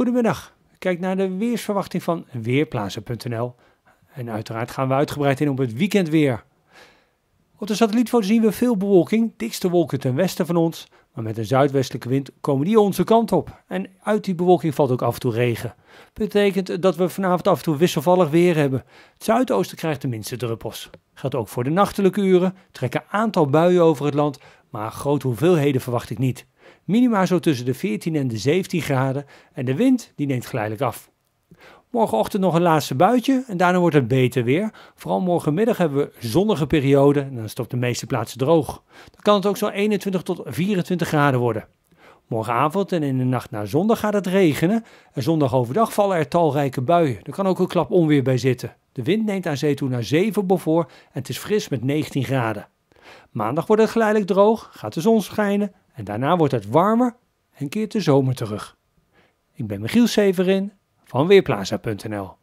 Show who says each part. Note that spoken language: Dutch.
Speaker 1: Goedemiddag. Kijk naar de weersverwachting van weerplaatsen.nl. En uiteraard gaan we uitgebreid in op het weekendweer. Op de satellietfoto zien we veel bewolking, dikste wolken ten westen van ons. Maar met een zuidwestelijke wind komen die onze kant op. En uit die bewolking valt ook af en toe regen. Betekent dat we vanavond af en toe wisselvallig weer hebben. Het zuidoosten krijgt de minste druppels. Geldt ook voor de nachtelijke uren. Trekken aantal buien over het land, maar grote hoeveelheden verwacht ik niet. Minima zo tussen de 14 en de 17 graden en de wind die neemt geleidelijk af. Morgenochtend nog een laatste buitje en daarna wordt het beter weer. Vooral morgenmiddag hebben we zonnige perioden en dan is het op de meeste plaatsen droog. Dan kan het ook zo'n 21 tot 24 graden worden. Morgenavond en in de nacht naar zondag gaat het regenen. En zondag overdag vallen er talrijke buien. Er kan ook een klap onweer bij zitten. De wind neemt aan zee toe naar 7 boven en het is fris met 19 graden. Maandag wordt het geleidelijk droog, gaat de zon schijnen en daarna wordt het warmer en keert de zomer terug. Ik ben Michiel Severin van Weerplaza.nl